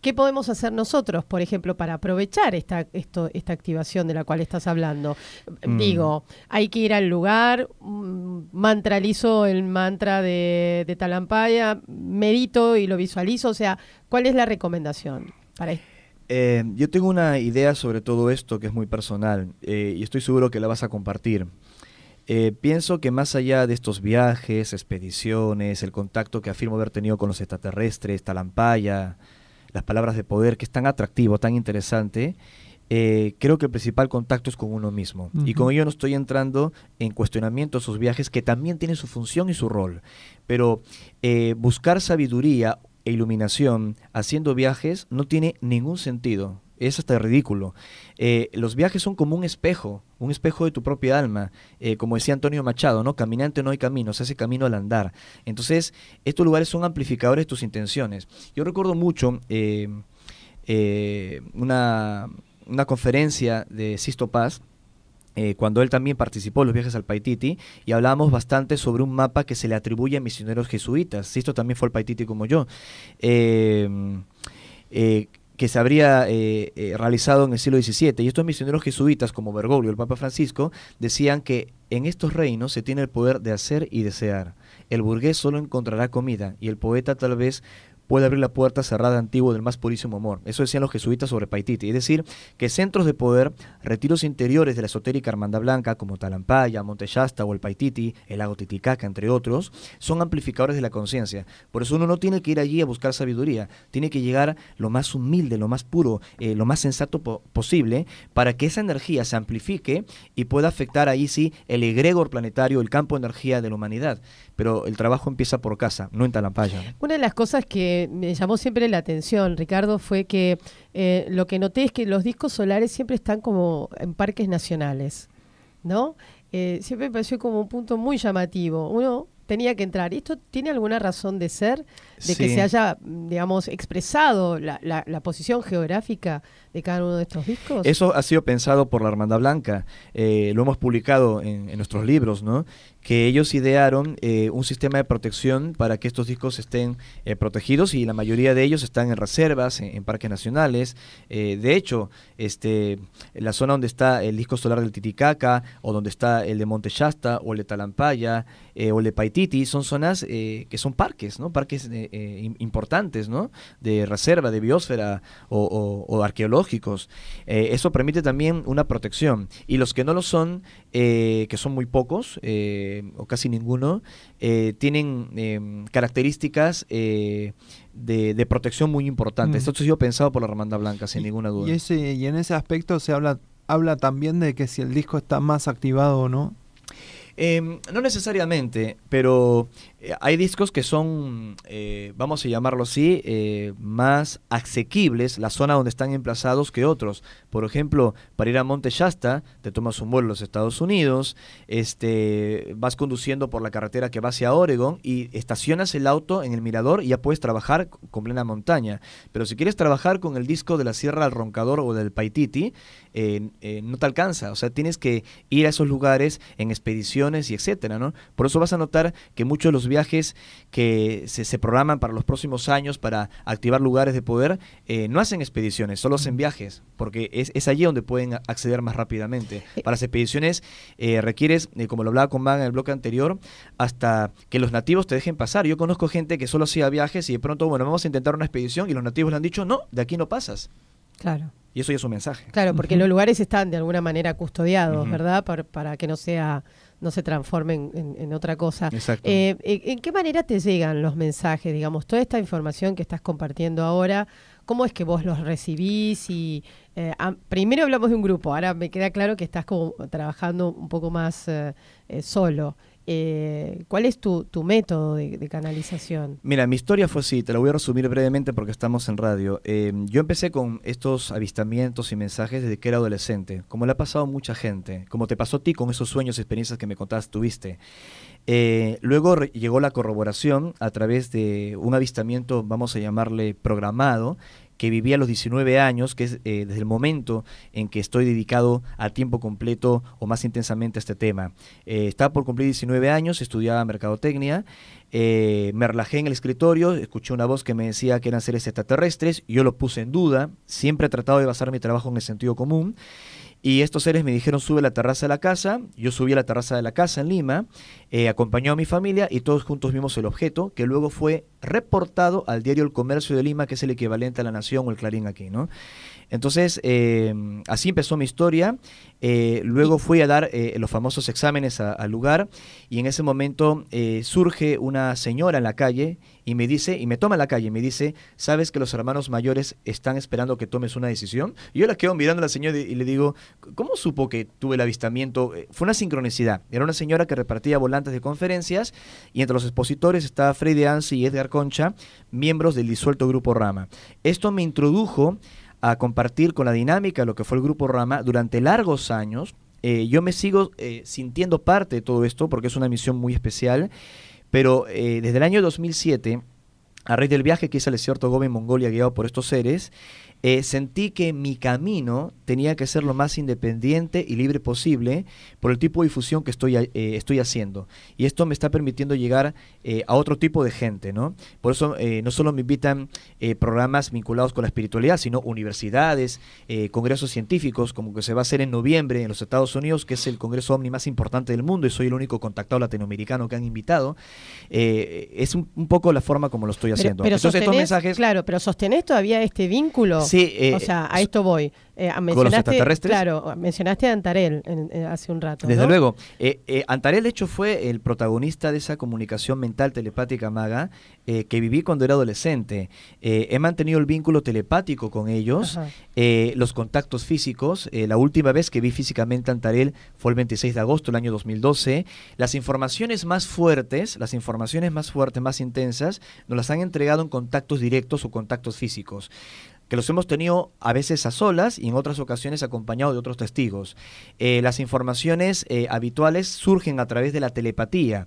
¿Qué podemos hacer nosotros, por ejemplo, para aprovechar esta, esta activación de la cual estás hablando? Mm. Digo, hay que ir al lugar, mm, mantralizo el mantra de, Talampaya, medito y lo visualizo, o sea, ¿cuál es la recomendación para esto? Eh, yo tengo una idea sobre todo esto que es muy personal eh, y estoy seguro que la vas a compartir. Eh, pienso que más allá de estos viajes, expediciones, el contacto que afirmo haber tenido con los extraterrestres, Talampaya, las palabras de poder, que es tan atractivo, tan interesante, eh, creo que el principal contacto es con uno mismo. Y con ello no estoy entrando en cuestionamiento a sus viajes, que también tienen su función y su rol. Pero eh, buscar sabiduría e iluminación haciendo viajes no tiene ningún sentido es hasta ridículo. Eh, los viajes son como un espejo, un espejo de tu propia alma. Eh, como decía Antonio Machado, ¿no? Caminante no hay camino, se hace camino al andar. Entonces, estos lugares son amplificadores de tus intenciones. Yo recuerdo mucho eh, una, una conferencia de Sisto Paz, cuando él también participó en los viajes al Paititi, y hablábamos bastante sobre un mapa que se le atribuye a misioneros jesuitas. Sisto también fue al Paititi como yo que se habría eh, eh, realizado en el siglo XVII. Y estos misioneros jesuitas, como Bergoglio, el Papa Francisco, decían que en estos reinos se tiene el poder de hacer y desear. El burgués solo encontrará comida y el poeta tal vez puede abrir la puerta cerrada antigua del más purísimo amor. Eso decían los jesuitas sobre Paititi. Es decir, que centros de poder, retiros interiores de la esotérica Armanda Blanca, como Talampaya, monteyasta o el Paititi, el lago Titicaca, entre otros, son amplificadores de la conciencia. Por eso uno no tiene que ir allí a buscar sabiduría, tiene que llegar lo más humilde, lo más puro, eh, lo más sensato posible, para que esa energía se amplifique y pueda afectar ahí sí el egregor planetario, el campo de energía de la humanidad. Pero el trabajo empieza por casa, no en Talampaya. Una de las cosas que me llamó siempre la atención, Ricardo, fue que eh, lo que noté es que los discos solares siempre están como en parques nacionales, ¿no? Eh, siempre me pareció como un punto muy llamativo. Uno tenía que entrar. ¿Esto tiene alguna razón de ser? de que se haya, digamos, expresado la, posición geográfica de cada uno de estos discos? Eso ha sido pensado por la Hermandad Blanca, eh, lo hemos publicado en, nuestros libros, ¿no? Que ellos idearon eh, un sistema de protección para que estos discos estén eh, protegidos y la mayoría de ellos están en reservas, en, parques nacionales. de hecho, este, la zona donde está el disco solar del Titicaca o donde está el de Monte Shasta o el de Talampaya o el de Paititi son zonas que son parques, ¿no? Parques eh, importantes, ¿no? De reserva, de biosfera o, arqueológicos. Eh, eso permite también una protección. Y los que no lo son, eh, que son muy pocos o casi ninguno, tienen em, características de, protección muy importantes. Mm. Esto ha sido pensado por la Ramanda Blanca, sin ninguna duda. Y, en ese aspecto se habla, también de que si el disco está más activado o no. Em, no necesariamente, pero eh, hay discos que son, eh, vamos a llamarlo así, eh, más asequibles la zona donde están emplazados que otros. Por ejemplo, para ir a Monte Shasta, te tomas un vuelo a los Estados Unidos, este, vas conduciendo por la carretera que va hacia Oregon y estacionas el auto en el mirador y ya puedes trabajar con plena montaña. Pero si quieres trabajar con el disco de la Sierra del Roncador o del Paititi, no te alcanza. O sea, tienes que ir a esos lugares en expediciones y etcétera, ¿no? Por eso vas a notar que muchos de los viajes que se, programan para los próximos años para activar lugares de poder, eh, no hacen expediciones, solo hacen viajes, porque es, allí donde pueden acceder más rápidamente. Para las expediciones eh, requieres, eh, como lo hablaba con Maga en el bloque anterior, hasta que los nativos te dejen pasar. Yo conozco gente que solo hacía viajes y de pronto, bueno, vamos a intentar una expedición y los nativos le han dicho, no, de aquí no pasas. Claro. Y eso ya es un mensaje. Claro, porque los lugares están de alguna manera custodiados, ¿verdad? para que no sea no se transformen en, otra cosa. Exacto. Eh, eh, ¿En qué manera te llegan los mensajes? Digamos, toda esta información que estás compartiendo ahora, ¿cómo es que vos los recibís? Y eh, primero hablamos de un grupo, ahora me queda claro que estás como trabajando un poco más solo. Eh, ¿Cuál es tu, método de, canalización? Mira, mi historia fue así, te la voy a resumir brevemente porque estamos en radio. Em, yo empecé con estos avistamientos y mensajes desde que era adolescente, como le ha pasado a mucha gente, como te pasó a ti con esos sueños y experiencias que me contabas tuviste. Eh, luego llegó la corroboración a través de un avistamiento, vamos a llamarle programado, que vivía a los 19 años, que es eh, desde el momento en que estoy dedicado a tiempo completo o más intensamente a este tema. Eh, estaba por cumplir 19 años, estudiaba mercadotecnia, eh, me relajé en el escritorio, escuché una voz que me decía que eran seres extraterrestres, yo lo puse en duda, siempre he tratado de basar mi trabajo en el sentido común y estos seres me dijeron, sube a la terraza de la casa. Yo subí a la terraza de la casa en Lima, eh, acompañó a mi familia y todos juntos vimos el objeto, que luego fue reportado al diario El Comercio de Lima, que es el equivalente a La Nación o el Clarín aquí, ¿no? Entonces, eh, así empezó mi historia. Eh, luego fui a dar eh, los famosos exámenes al lugar y en ese momento surge una señora en la calle y me dice, y me toma a la calle y me dice, ¿sabes que los hermanos mayores están esperando que tomes una decisión? Y yo la quedo mirando a la señora y le digo, ¿cómo supo que tuve el avistamiento? Eh, fue una sincronicidad. Era una señora que repartía volantes de conferencias y entre los expositores estaba Freddy Ansi y Edgar Concha, miembros del disuelto Grupo Rama. Esto me introdujo a compartir con la dinámica lo que fue el Grupo Rama durante largos años. Eh, yo me sigo eh, sintiendo parte de todo esto porque es una misión muy especial pero eh, desde el año 2007, a raíz del viaje que hizo el desierto Gobi Mongolia guiado por estos seres, eh, sentí que mi camino tenía que ser lo más independiente y libre posible por el tipo de difusión que estoy, eh, estoy haciendo. Y esto me está permitiendo llegar eh, a otro tipo de gente, ¿no? Por eso no solo me invitan programas vinculados con la espiritualidad, sino universidades, congresos científicos, como que se va a hacer en noviembre en los Estados Unidos, que es el congreso omni más importante del mundo y soy el único contactado latinoamericano que han invitado. es un, poco la forma como lo estoy haciendo. Entonces, estos mensajes... Claro, pero sostenés todavía este vínculo. Sí, eh, o sea, a esto voy. Eh, ah, ¿Con los extraterrestres? Claro, mencionaste a Antarel hace un rato. Desde luego. Eh, eh, Antarel, de hecho, fue el protagonista de esa comunicación mental telepática maga que viví cuando era adolescente. he mantenido el vínculo telepático con ellos, los contactos físicos. la última vez que vi físicamente a Antarel fue el 26 de agosto del año 2012. Las informaciones más fuertes, las informaciones más fuertes, más intensas, nos las han entregado en contactos directos o contactos físicos que los hemos tenido a veces a solas y en otras ocasiones acompañados de otros testigos. Eh, las informaciones eh, habituales surgen a través de la telepatía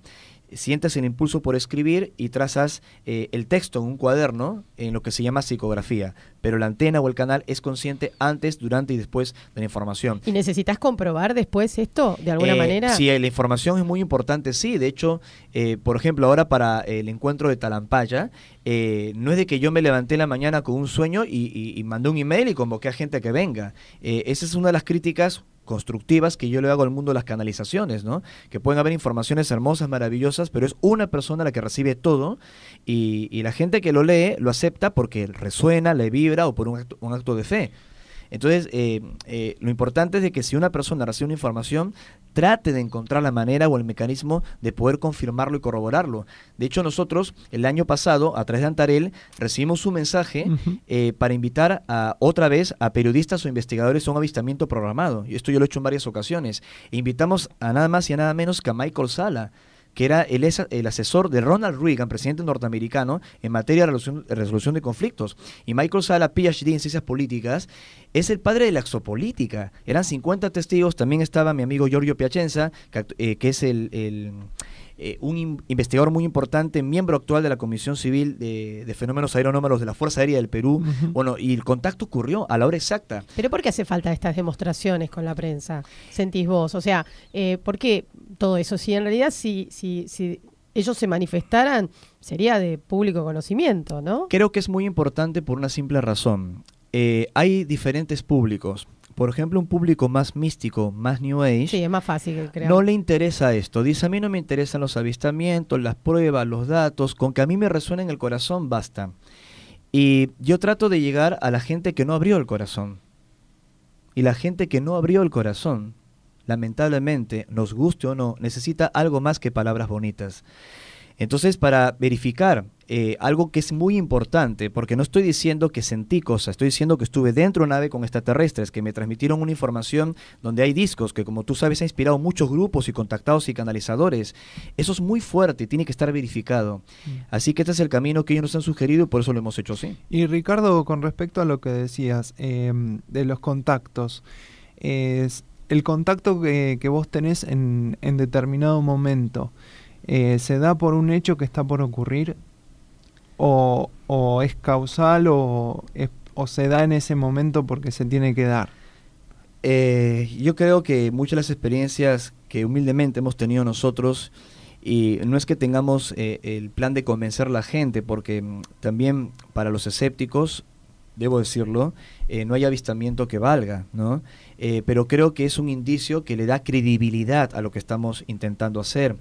sientes el impulso por escribir y trazas eh, el texto en un cuaderno en lo que se llama psicografía, pero la antena o el canal es consciente antes, durante y después de la información. ¿Y necesitas comprobar después esto de alguna eh, manera? Sí, eh, la información es muy importante, sí. De hecho, por ejemplo, ahora para el encuentro de Talampaya, no es de que yo me levanté la mañana con un sueño y, y mandé un email y convoqué a gente a que venga. esa es una de las críticas constructivas que yo le hago al mundo las canalizaciones, ¿no? Que pueden haber informaciones hermosas, maravillosas, pero es una persona la que recibe todo y, la gente que lo lee lo acepta porque resuena, le vibra o por un acto, de fe. Entonces, eh, eh, lo importante es de que si una persona recibe una información, trate de encontrar la manera o el mecanismo de poder confirmarlo y corroborarlo. De hecho, nosotros el año pasado, a través de Antarel, recibimos un mensaje eh, para invitar a, otra vez a periodistas o investigadores a un avistamiento programado. Y esto yo lo he hecho en varias ocasiones. E invitamos a nada más y a nada menos que a Michael Sala que era el, asesor de Ronald Reagan, presidente norteamericano, en materia de resolución, de conflictos. Y Michael Sala, PhD en ciencias políticas, es el padre de la exopolítica. Eran 50 testigos, también estaba mi amigo Giorgio Piacenza, que, eh, es el eh, un investigador muy importante, miembro actual de la Comisión Civil de, Fenómenos Aeronómalos de la Fuerza Aérea del Perú. Bueno, y el contacto ocurrió a la hora exacta. ¿Pero por qué hace falta estas demostraciones con la prensa? ¿Sentís vos? O sea, eh, ¿por qué todo eso? Si en realidad, si, si, si ellos se manifestaran, sería de público conocimiento, ¿no? Creo que es muy importante por una simple razón. Eh, hay diferentes públicos por ejemplo, un público más místico, más New Age, no le interesa esto. Dice, a mí no me interesan los avistamientos, las pruebas, los datos, con que a mí me resuene en el corazón, basta. Y yo trato de llegar a la gente que no abrió el corazón. Y la gente que no abrió el corazón, lamentablemente, nos guste o no, necesita algo más que palabras bonitas. Entonces, para verificar eh, algo que es muy importante, porque no estoy diciendo que sentí cosas, estoy diciendo que estuve dentro de una nave con extraterrestres, que me transmitieron una información donde hay discos, que como tú sabes ha inspirado muchos grupos y contactados y canalizadores. Eso es muy fuerte y tiene que estar verificado. Mm. Así que este es el camino que ellos nos han sugerido y por eso lo hemos hecho así. Y Ricardo, con respecto a lo que decías em, de los contactos, es el contacto que, vos tenés en, determinado momento. Eh, se da por un hecho que está por ocurrir o, es causal o, se da en ese momento porque se tiene que dar? Eh, yo creo que muchas de las experiencias que humildemente hemos tenido nosotros, y no es que tengamos eh, el plan de convencer a la gente, porque mm, también para los escépticos, debo decirlo, eh, no hay avistamiento que valga, ¿no? Eh, pero creo que es un indicio que le da credibilidad a lo que estamos intentando hacer.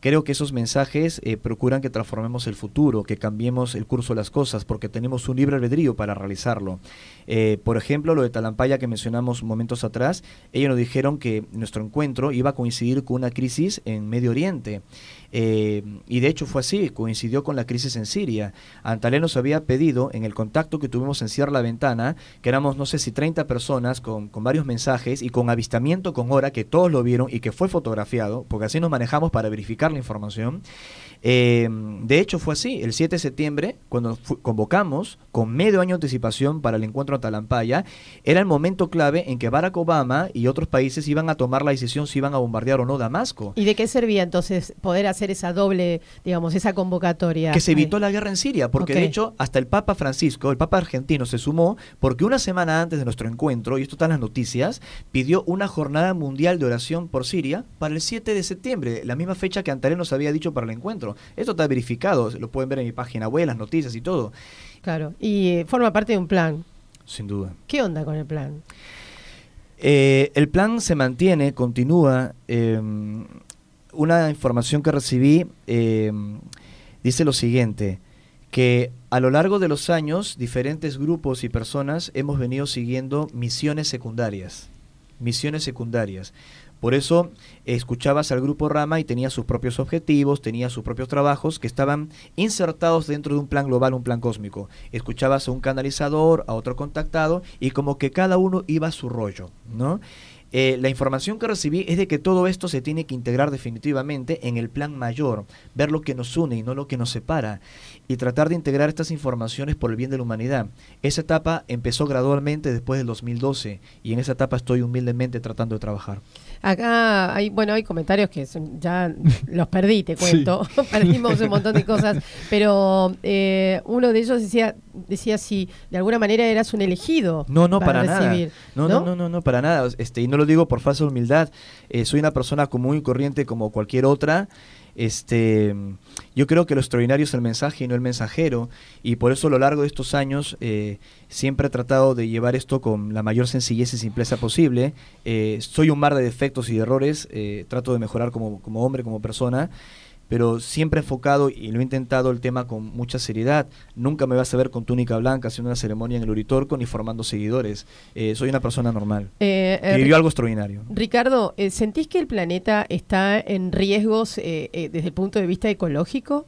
Creo que esos mensajes eh, procuran que transformemos el futuro, que cambiemos el curso de las cosas, porque tenemos un libre albedrío para realizarlo. Eh, por ejemplo, lo de Talampaya que mencionamos momentos atrás, ellos nos dijeron que nuestro encuentro iba a coincidir con una crisis en Medio Oriente. Eh, y de hecho fue así, coincidió con la crisis en Siria. Antalé nos había pedido en el contacto que tuvimos en Cierra la Ventana, que éramos no sé si 30 personas con, con varios mensajes y con avistamiento con hora, que todos lo vieron y que fue fotografiado, porque así nos manejamos para verificar la información. Eh, de hecho, fue así. El 7 de septiembre, cuando convocamos con medio año de anticipación para el encuentro a Talampaya, era el momento clave en que Barack Obama y otros países iban a tomar la decisión si iban a bombardear o no Damasco. ¿Y de qué servía entonces poder hacer esa doble, digamos, esa convocatoria? Que se evitó la guerra en Siria, porque de hecho hasta el Papa Francisco, el Papa argentino, se sumó porque una semana antes de nuestro encuentro, y esto está en las noticias, pidió una jornada mundial de oración por Siria para el 7 de septiembre, la misma fecha que Antares nos había dicho para el encuentro. Esto está verificado, lo pueden ver en mi página web, las noticias y todo. Claro, y eh, forma parte de un plan. Sin duda. ¿Qué onda con el plan? Eh, el plan se mantiene, continúa. Em, una información que recibí em, dice lo siguiente, que a lo largo de los años diferentes grupos y personas hemos venido siguiendo misiones secundarias misiones secundarias. Por eso escuchabas al grupo Rama y tenía sus propios objetivos, tenía sus propios trabajos que estaban insertados dentro de un plan global, un plan cósmico. Escuchabas a un canalizador, a otro contactado y como que cada uno iba a su rollo, ¿no? Eh, la información que recibí es de que todo esto se tiene que integrar definitivamente en el plan mayor, ver lo que nos une y no lo que nos separa, y tratar de integrar estas informaciones por el bien de la humanidad. Esa etapa empezó gradualmente después del 2012 y en esa etapa estoy humildemente tratando de trabajar. Acá hay, bueno, hay comentarios que son, ya los perdí, te cuento. Perdimos un montón de cosas, pero eh, uno de ellos decía, decía si de alguna manera eras un elegido. No, no, para, recibir, nada. No, no, no, no, no, para nada. Este, y no lo digo por falsa humildad. Eh, soy una persona común y corriente como cualquier otra. Este, yo creo que lo extraordinario es el mensaje y no el mensajero, y por eso a lo largo de estos años eh, siempre he tratado de llevar esto con la mayor sencillez y simpleza posible. Eh, soy un mar de defectos y de errores, eh, trato de mejorar como, como hombre, como persona, pero siempre enfocado y lo he intentado el tema con mucha seriedad. Nunca me vas a ver con túnica blanca haciendo una ceremonia en el Uritorco ni formando seguidores. Eh, soy una persona normal. Eh, eh, vivió algo extraordinario. Ricardo, ¿sentís que el planeta está en riesgos desde el punto de vista ecológico?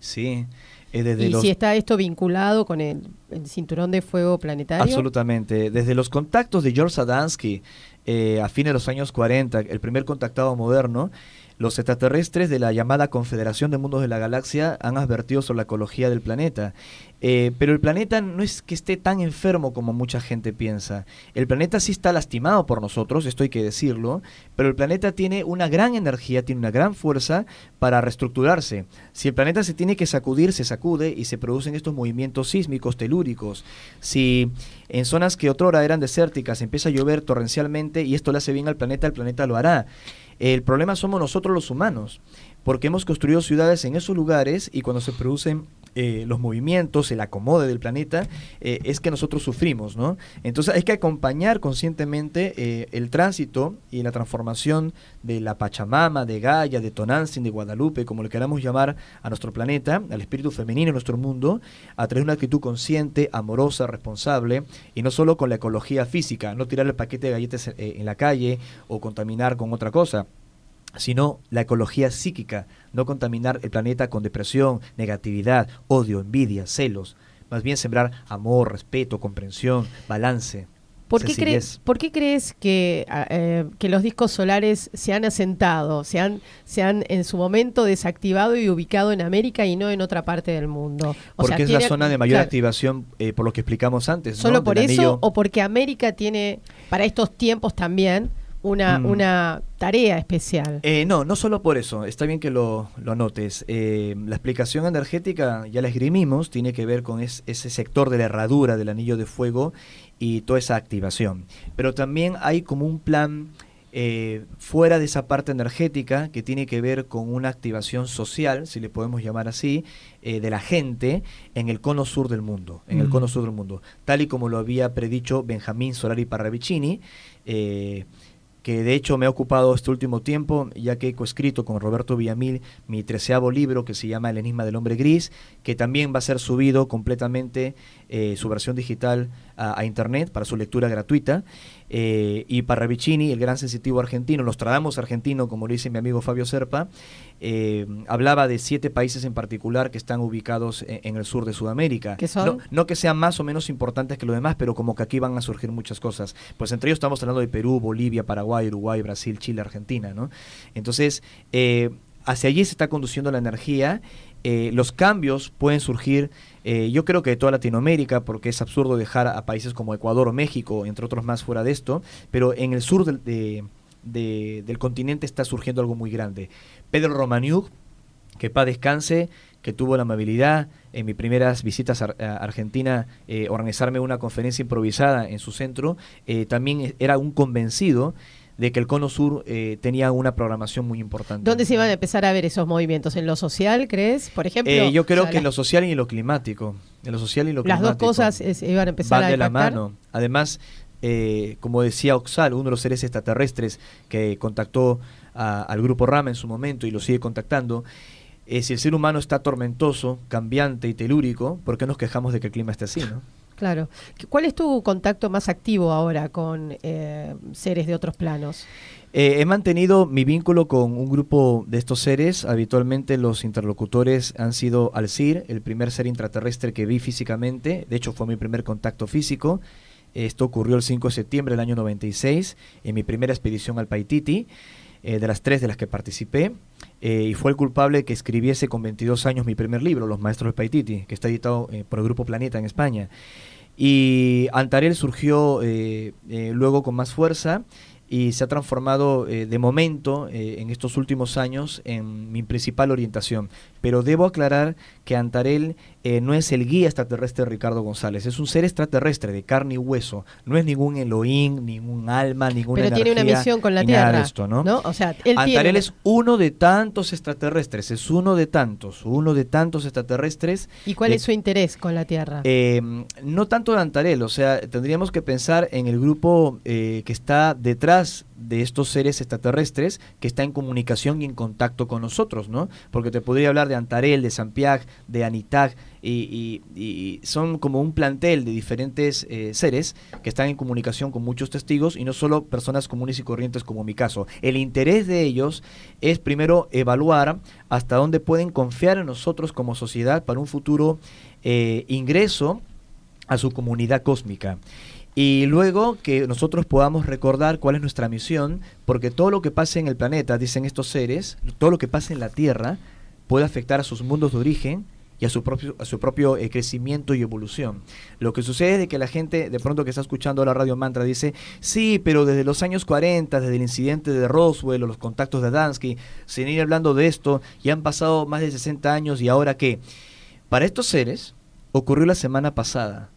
Sí. y si está esto vinculado con el, cinturón de fuego planetario. Absolutamente. Desde los contactos de George Sadansky a fines de los años 40, el primer contactado moderno, los extraterrestres de la llamada Confederación de Mundos de la Galaxia han advertido sobre la ecología del planeta. Eh, pero el planeta no es que esté tan enfermo como mucha gente piensa. El planeta sí está lastimado por nosotros, esto hay que decirlo, pero el planeta tiene una gran energía, tiene una gran fuerza para reestructurarse. Si el planeta se tiene que sacudir, se sacude y se producen estos movimientos sísmicos, telúricos. Si en zonas que otrora eran desérticas empieza a llover torrencialmente y esto le hace bien al planeta, el planeta lo hará. El problema somos nosotros los humanos, porque hemos construido ciudades en esos lugares y cuando se producen eh, los movimientos, el acomode del planeta, eh, es que nosotros sufrimos, ¿no? Entonces hay que acompañar conscientemente eh, el tránsito y la transformación de la Pachamama, de Gaia, de Tonantzin, de Guadalupe, como le queramos llamar a nuestro planeta, al espíritu femenino de nuestro mundo, a través de una actitud consciente, amorosa, responsable, y no solo con la ecología física, no tirar el paquete de galletas en la calle o contaminar con otra cosa sino la ecología psíquica, no contaminar el planeta con depresión, negatividad, odio, envidia, celos, más bien sembrar amor, respeto, comprensión, balance. ¿Por qué, crees, crees que, ah, eh, que, los discos solares se han asentado, se han, se han en su momento desactivado y ubicado en América y no en otra parte del mundo? porque es la zona de mayor activación, eh, por lo que explicamos antes. ¿Solo por eso o porque América tiene, para estos tiempos también, Mm. una, tarea especial. Eh, no, no solo por eso, está bien que lo, notes. Eh, la explicación energética, ya la esgrimimos, tiene que ver con ese sector de la herradura del anillo de fuego y toda esa activación. Pero también hay como un plan eh, fuera de esa parte energética que tiene que ver con una activación social, si le podemos llamar así, de la gente en el cono sur del mundo, en el mm. cono sur del mundo, tal y como lo había predicho Benjamín Solari Parravicini, que de hecho me ha ocupado este último tiempo, ya que he coescrito con Roberto Villamil mi treceavo libro que se llama El Enigma del Hombre Gris, que también va a ser subido completamente eh, su versión digital a, Internet para su lectura gratuita. Eh, y y vicini el gran sensitivo argentino, los Tradamos argentino, como lo dice mi amigo Fabio Serpa, eh, hablaba de siete países en particular que están ubicados e, en, el sur de Sudamérica. No, que sean más o menos importantes que los demás, pero como que aquí van a surgir muchas cosas. Pues entre ellos estamos hablando de Perú, Bolivia, Paraguay, Uruguay, Brasil, Chile, Argentina, ¿no? Entonces, eh, hacia allí se está conduciendo la energía eh, los cambios pueden surgir, eh, yo creo que de toda Latinoamérica, porque es absurdo dejar a países como Ecuador o México, entre otros más, fuera de esto, pero en el sur del, continente está surgiendo algo muy grande. Pedro Romaniuk, que paz descanse, que tuvo la amabilidad en mis primeras visitas a, Argentina eh, organizarme una conferencia improvisada en su centro, también e, era un convencido de que el Cono Sur eh, tenía una programación muy importante. ¿Dónde se iban a empezar a ver esos movimientos? ¿En lo social, crees? Por ejemplo. Eh, yo creo que en lo social y en lo climático. En lo social y lo Las climático. Las dos cosas iban a empezar van a de la mano. Además, eh, como decía Oxal, uno de los seres extraterrestres que contactó al grupo Rama en su momento y lo sigue contactando. si el ser humano está tormentoso, cambiante y telúrico, ¿por qué nos quejamos de que el clima esté así? ¿no? Claro. ¿Cuál es tu contacto más activo ahora con eh, seres de otros planos? Eh, he mantenido mi vínculo con un grupo de estos seres. Habitualmente los interlocutores han sido Alcir, el primer ser intraterrestre que vi físicamente. De hecho, fue mi primer contacto físico. Esto ocurrió el 5 de septiembre del año 96, en mi primera expedición al Paititi. Eh, de las tres de las que participé, eh, y fue el culpable que escribiese con 22 años mi primer libro, Los Maestros de Paititi, que está editado eh, por el Grupo Planeta en España. Y Antarel surgió luego con más fuerza y se ha transformado de momento en estos últimos años en mi principal orientación pero debo aclarar que Antarel eh, no es el guía extraterrestre de Ricardo González, es un ser extraterrestre de carne y hueso, no es ningún Elohim, ningún alma, ninguna Pero tiene una misión con la Tierra, ¿no? Antarel es uno de tantos extraterrestres, es uno de tantos, uno de tantos extraterrestres. ¿Y cuál es su interés con la Tierra? Eh, no tanto de Antarel, o sea, tendríamos que pensar en el grupo eh, que está detrás de estos seres extraterrestres que está en comunicación y en contacto con nosotros, ¿no? Porque te podría hablar de Antarel, de Sampiag, de Anitag, y, son como un plantel de diferentes eh, seres que están en comunicación con muchos testigos y no solo personas comunes y corrientes como mi caso. El interés de ellos es primero evaluar hasta dónde pueden confiar en nosotros como sociedad para un futuro eh, ingreso a su comunidad cósmica y luego que nosotros podamos recordar cuál es nuestra misión, porque todo lo que pase en el planeta, dicen estos seres, todo lo que pase en la Tierra puede afectar a sus mundos de origen y a su propio, a su propio eh, crecimiento y evolución. Lo que sucede es de que la gente de pronto que está escuchando la radio Mantra dice, sí, pero desde los años 40, desde el incidente de Roswell o los contactos de Adansky, sin ir hablando de esto, ya han pasado más de 60 años y ahora qué. Para estos seres ocurrió la semana pasada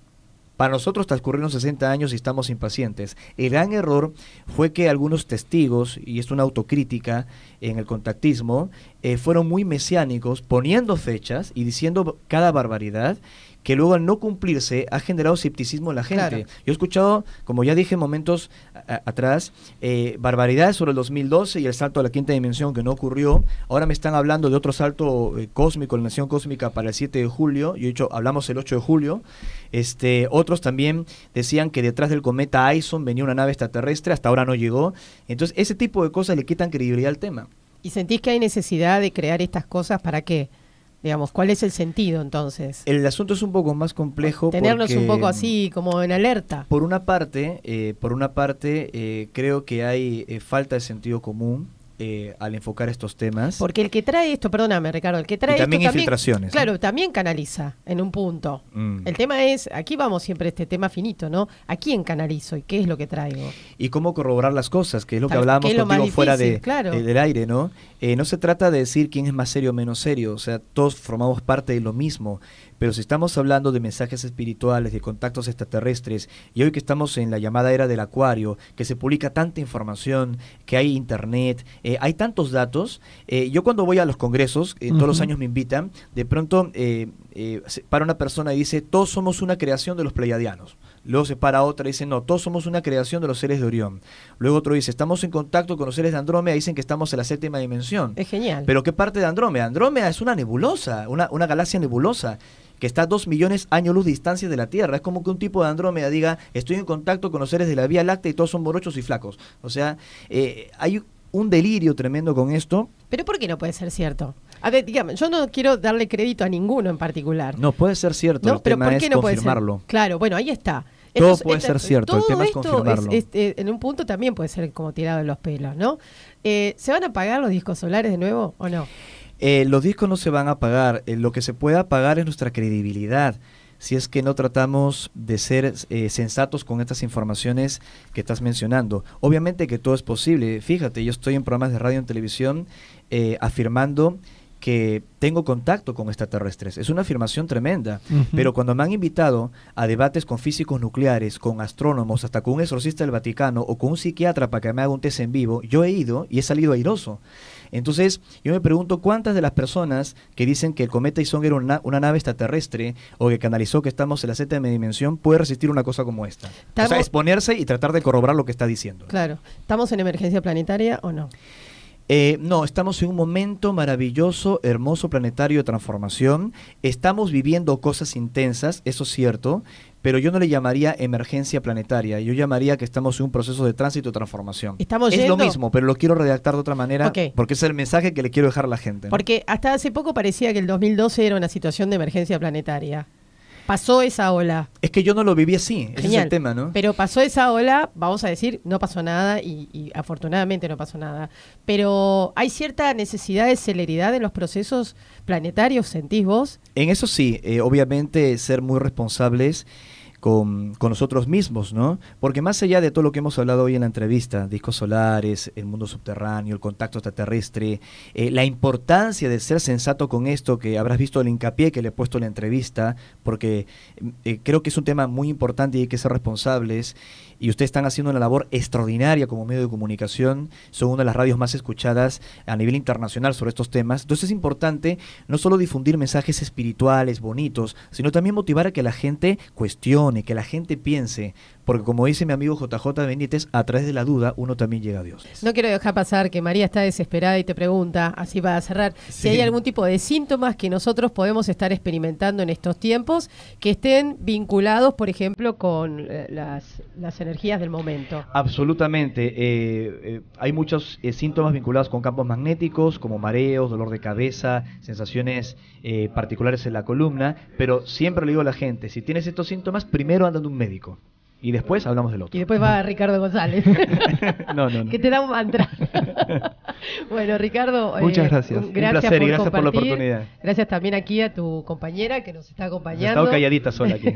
para nosotros transcurrieron 60 años y estamos impacientes. El gran error fue que algunos testigos, y es una autocrítica en el contactismo, eh, fueron muy mesiánicos poniendo fechas y diciendo cada barbaridad que luego al no cumplirse ha generado escepticismo en la gente. Yo he escuchado, como ya dije, momentos atrás, eh, barbaridades sobre el 2012 y el salto a la quinta dimensión que no ocurrió. Ahora me están hablando de otro salto eh, cósmico, la Nación Cósmica para el 7 de julio. Yo he dicho, hablamos el 8 de julio. Este, otros también decían que detrás del cometa Ison venía una nave extraterrestre, hasta ahora no llegó. Entonces, ese tipo de cosas le quitan credibilidad al tema. ¿Y sentís que hay necesidad de crear estas cosas para qué Digamos, ¿cuál es el sentido entonces? El asunto es un poco más complejo. Tenernos un poco así, como en alerta. Por una parte, eh, por una parte eh, creo que hay eh, falta de sentido común eh, al enfocar estos temas. Porque el que trae esto, perdóname Ricardo, el que trae también esto, Claro, también canaliza en un punto. Mm. El tema es, aquí vamos siempre a este tema finito, ¿no? ¿A quién canalizo y qué es lo que traigo? Y cómo corroborar las cosas, que es lo que hablábamos contigo fuera eh, del aire, ¿no? Eh, no se trata de decir quién es más serio o menos serio, o sea, todos formamos parte de lo mismo. Pero si estamos hablando de mensajes espirituales, de contactos extraterrestres, y hoy que estamos en la llamada era del acuario, que se publica tanta información, que hay internet, eh, hay tantos datos, eh, yo cuando voy a los congresos, eh, todos los años me invitan, de pronto para una persona y dice, todos somos una creación de los pleiadianos. Luego se para otra y dice, no, todos somos una creación de los seres de Orión. Luego otro dice, estamos en contacto con los seres de Andrómeda, dicen que estamos en la séptima dimensión. Es genial. Pero ¿qué parte de Andrómeda? Andrómeda es una nebulosa, una, una galaxia nebulosa que está a 2 millones años luz de distancia de la Tierra. Es como que un tipo de Andrómeda diga, estoy en contacto con los seres de la Vía Láctea y todos son morochos y flacos. O sea, eh, hay un delirio tremendo con esto. Pero ¿por qué no puede ser cierto? A ver, dígame, yo no quiero darle crédito a ninguno en particular. No, puede ser cierto, no, pero ¿por qué no confirmarlo. Puede Claro, bueno, ahí está. todo puede ser cierto, el tema es confirmarlo. Este, en un punto también puede ser como tirado de los pelos, ¿no? Eh, ¿Se van a pagar los discos solares de nuevo o no? Eh, los discos no se van a apagar, eh, lo que se puede pagar es nuestra credibilidad. Si es que no tratamos de ser eh, sensatos con estas informaciones que estás mencionando. Obviamente que todo es posible. Fíjate, yo estoy en programas de radio y televisión afirmando que tengo contacto con extraterrestres. Es una afirmación tremenda, pero cuando me han invitado a debates con físicos nucleares, con astrónomos, hasta con un exorcista del Vaticano o con un psiquiatra para que me haga un test en vivo, yo he ido y he salido airoso. Entonces, yo me pregunto cuántas de las personas que dicen que el cometa Ison era una, nave extraterrestre o que canalizó que estamos en la séptima dimensión puede resistir una cosa como esta. o sea, exponerse y tratar de corroborar lo que está diciendo. Claro. ¿Estamos en emergencia planetaria o no? Eh, no, estamos en un momento maravilloso, hermoso, planetario de transformación. Estamos viviendo cosas intensas, eso es cierto, pero yo no le llamaría emergencia planetaria, yo llamaría que estamos en un proceso de tránsito de transformación. Estamos es lo mismo, pero lo quiero redactar de otra manera porque es el mensaje que le quiero dejar a la gente. Porque hasta hace poco parecía que el 2012 era una situación de emergencia planetaria pasó esa ola. Es que yo no lo viví así, es el tema, ¿no? Pero pasó esa ola, vamos a decir, no pasó nada y, afortunadamente no pasó nada. Pero hay cierta necesidad de celeridad en los procesos planetarios, sentís vos. En eso sí, eh, obviamente ser muy responsables con, con, nosotros mismos, ¿no? Porque más allá de todo lo que hemos hablado hoy en la entrevista, discos solares, el mundo subterráneo, el contacto extraterrestre, eh, la importancia de ser sensato con esto, que habrás visto el hincapié que le he puesto en la entrevista, porque eh, creo que es un tema muy importante y hay que ser responsables y ustedes están haciendo una labor extraordinaria como medio de comunicación, son una de las radios más escuchadas a nivel internacional sobre estos temas. Entonces es importante no solo difundir mensajes espirituales, bonitos, sino también motivar a que la gente cuestione, que la gente piense, porque como dice mi amigo JJ Benítez, a través de la duda uno también llega a Dios. No quiero dejar pasar que María está desesperada y te pregunta, así para cerrar, si hay algún tipo de síntomas que nosotros podemos estar experimentando en estos tiempos que estén vinculados, por ejemplo, con eh, las, energías del momento. Absolutamente. Eh, eh, hay muchos síntomas vinculados con campos magnéticos, como mareos, dolor de cabeza, sensaciones particulares en la columna, pero siempre le digo a la gente, si tienes estos síntomas, primero anda a un médico. Y después hablamos del otro. Y después va Ricardo González. no, no, Que te da un mantra. bueno, Ricardo. Eh, Muchas gracias. gracias. Un placer y gracias por la oportunidad. Gracias también aquí a tu compañera que nos está acompañando. Estaba calladita sola aquí.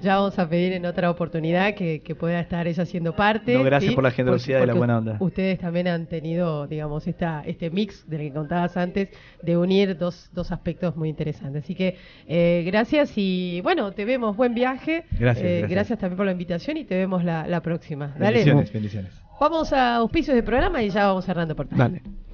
ya vamos a pedir en otra oportunidad que, pueda estar ella siendo parte. No, gracias por la generosidad y la buena onda. Ustedes también han tenido, digamos, esta, este mix del que contabas antes de unir dos, dos aspectos muy interesantes. Así que eh, gracias y bueno, te vemos. Buen viaje. gracias. Eh, gracias también por la invitación y te vemos la, próxima. Dale. Bendiciones, bendiciones. Vamos a auspicios de programa y ya vamos cerrando por tarde. Dale.